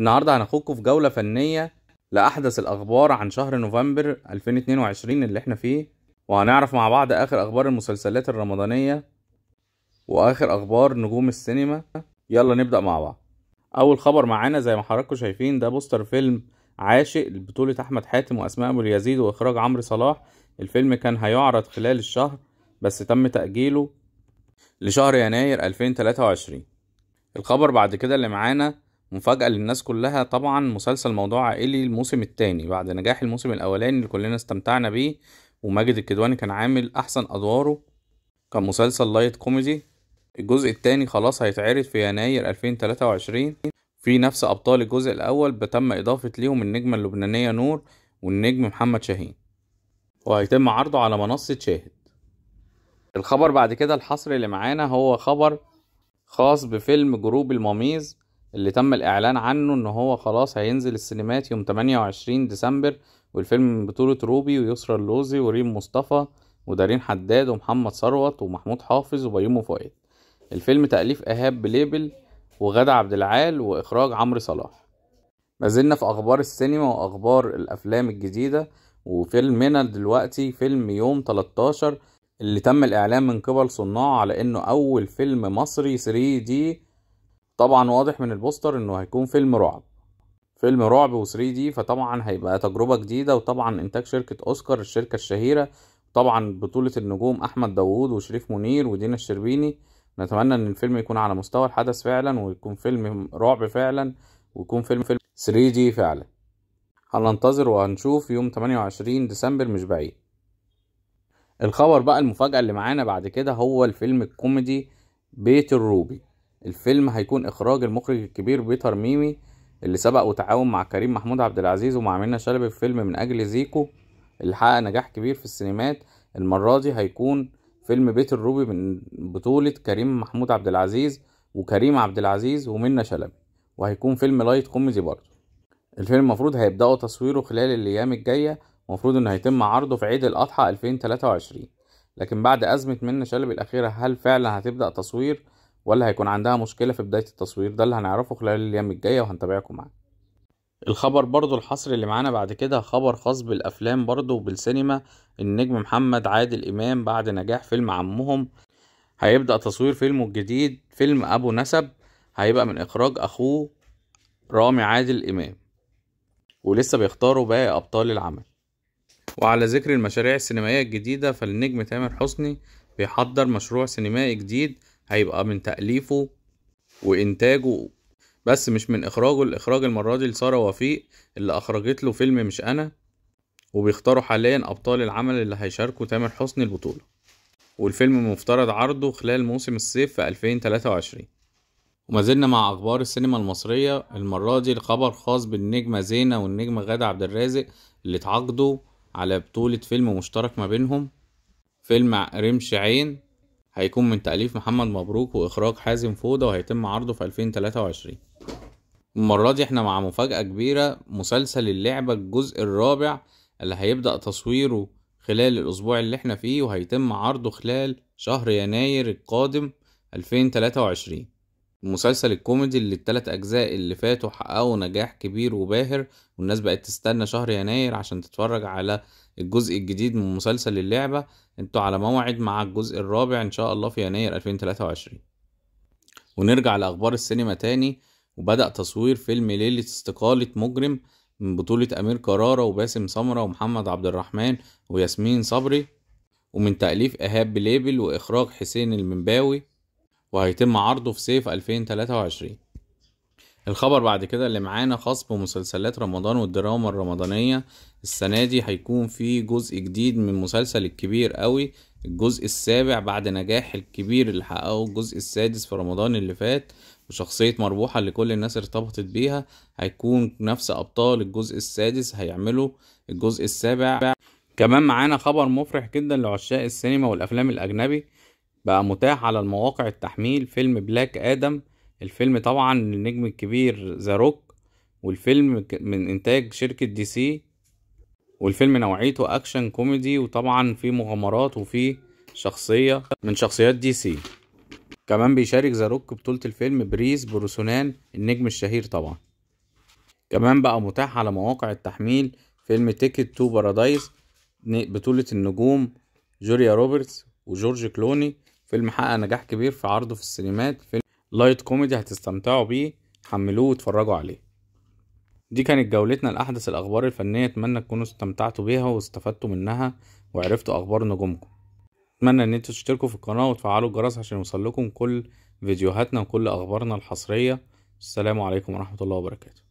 النهاردة هناخدكم في جولة فنية لأحدث الأخبار عن شهر نوفمبر 2022 اللي احنا فيه وهنعرف مع بعض آخر أخبار المسلسلات الرمضانية وآخر أخبار نجوم السينما يلا نبدأ مع بعض أول خبر معانا زي ما حضراتكم شايفين ده بوستر فيلم عاشق بطولة أحمد حاتم وأسماء أبو اليزيد وإخراج عمرو صلاح الفيلم كان هيعرض خلال الشهر بس تم تأجيله لشهر يناير 2023 الخبر بعد كده اللي معانا مفاجأة للناس كلها طبعا مسلسل موضوع عائلي الموسم الثاني بعد نجاح الموسم الأولاني اللي كلنا استمتعنا بيه وماجد الكدواني كان عامل أحسن أدواره كان مسلسل لايت كوميدي الجزء الثاني خلاص هيتعرض في يناير 2023 في نفس أبطال الجزء الأول بتم إضافة ليهم النجمة اللبنانية نور والنجم محمد شاهين وهيتم عرضه على منصة شاهد الخبر بعد كده الحصري اللي معانا هو خبر خاص بفيلم جروب الماميز اللي تم الإعلان عنه إن هو خلاص هينزل السينمات يوم 28 ديسمبر والفيلم من بطولة روبي ويسرى اللوزي وريم مصطفى ودارين حداد ومحمد ثروت ومحمود حافظ وبيومي فؤاد الفيلم تأليف إيهاب بليبل وغادة عبد العال وإخراج عمرو صلاح ما زلنا في أخبار السينما وأخبار الأفلام الجديدة وفيلمنا دلوقتي فيلم يوم 13 اللي تم الإعلان من قبل صناعه على إنه أول فيلم مصري 3 دي طبعا واضح من البوستر انه هيكون فيلم رعب فيلم رعب و 3 دي فطبعا هيبقى تجربة جديدة وطبعا انتاج شركة اوسكار الشركة الشهيرة طبعا بطولة النجوم احمد داوود وشريف منير ودينا الشربيني نتمنى ان الفيلم يكون على مستوى الحدث فعلا ويكون فيلم رعب فعلا ويكون فيلم فيلم 3 دي فعلا هننتظر وهنشوف يوم 28 ديسمبر مش بعيد الخبر بقى المفاجأة اللي معانا بعد كده هو الفيلم الكوميدي بيت الروبي الفيلم هيكون اخراج المخرج الكبير بيتر ميمي اللي سبق وتعاون مع كريم محمود عبد العزيز ومع منى شلبي في فيلم من اجل زيكو اللي حقق نجاح كبير في السينمات المره دي هيكون فيلم بيت الروبي من بطوله كريم محمود عبد العزيز وكريم عبد العزيز ومنى شلبي وهيكون فيلم لايت كوميدي برضه الفيلم المفروض هيبداوا تصويره خلال الايام الجايه المفروض انه هيتم عرضه في عيد الاضحى 2023 لكن بعد ازمه منى شلبي الاخيره هل فعلا هتبدا تصوير ولا هيكون عندها مشكلة في بداية التصوير ده اللي هنعرفه خلال الأيام الجاية وهنتابعكم معاه الخبر برضو الحصري اللي معانا بعد كده خبر خاص بالأفلام برضو وبالسينما النجم محمد عادل إمام بعد نجاح فيلم عمهم هيبدأ تصوير فيلمه الجديد فيلم أبو نسب هيبقى من إخراج أخوه رامي عادل إمام ولسه بيختاروا باقي أبطال العمل وعلى ذكر المشاريع السينمائية الجديدة فالنجم تامر حسني بيحضر مشروع سينمائي جديد هيبقى من تأليفه وإنتاجه بس مش من إخراجه الإخراج المرة دي لسارة وفيق اللي أخرجت له فيلم مش أنا وبيختاروا حاليا أبطال العمل اللي هيشاركوا تامر حسني البطولة والفيلم مفترض عرضه خلال موسم الصيف في 2023 وما زلنا مع أخبار السينما المصرية المرة دي الخبر خاص بالنجمة زينة والنجمة غادة عبد الرازق اللي اتعاقدوا على بطولة فيلم مشترك ما بينهم فيلم رمش عين هيكون من تأليف محمد مبروك وإخراج حازم فودة وهيتم عرضه في 2023 المرة دي احنا مع مفاجأة كبيرة مسلسل اللعبة الجزء الرابع اللي هيبدأ تصويره خلال الأسبوع اللي احنا فيه وهيتم عرضه خلال شهر يناير القادم 2023 المسلسل الكوميدي اللي التلات أجزاء اللي فاتوا حققوا نجاح كبير وباهر والناس بقت تستنى شهر يناير عشان تتفرج على الجزء الجديد من مسلسل اللعبة انتوا على موعد مع الجزء الرابع إن شاء الله في يناير 2023 ونرجع لأخبار السينما تاني وبدأ تصوير فيلم ليلة استقالة مجرم من بطولة أمير كرارة وباسم سمرة ومحمد عبد الرحمن وياسمين صبري ومن تأليف إيهاب بليبل وإخراج حسين المنباوي وهيتم عرضه في صيف 2023 الخبر بعد كده اللي معانا خاص بمسلسلات رمضان والدراما الرمضانية السنة دي هيكون في جزء جديد من مسلسل الكبير قوي الجزء السابع بعد نجاح الكبير اللي حققه الجزء السادس في رمضان اللي فات وشخصية مربوحة اللي كل الناس ارتبطت بيها هيكون نفس أبطال الجزء السادس هيعملوا الجزء السابع كمان معانا خبر مفرح جدا لعشاق السينما والأفلام الأجنبي بقى متاح على المواقع التحميل فيلم بلاك آدم الفيلم طبعا النجم الكبير ذا روك والفيلم من إنتاج شركة دي سي والفيلم نوعيته أكشن كوميدي وطبعا فيه مغامرات وفيه شخصية من شخصيات دي سي كمان بيشارك ذا روك بطولة الفيلم بريس بروسونان النجم الشهير طبعا كمان بقى متاح على مواقع التحميل فيلم تيكت تو بارادايس بطولة النجوم جوريا روبرتس وجورج كلوني فيلم حقق نجاح كبير في عرضه في السينمات فيلم لايت كوميدي هتستمتعوا بيه حملوه واتفرجوا عليه دي كانت جولتنا لأحدث الأخبار الفنية أتمنى تكونوا استمتعتوا بيها واستفدتوا منها وعرفتوا أخبار نجومكم أتمنى إن انتوا تشتركوا في القناة وتفعلوا الجرس عشان يوصلكم كل فيديوهاتنا وكل أخبارنا الحصرية السلام عليكم ورحمة الله وبركاته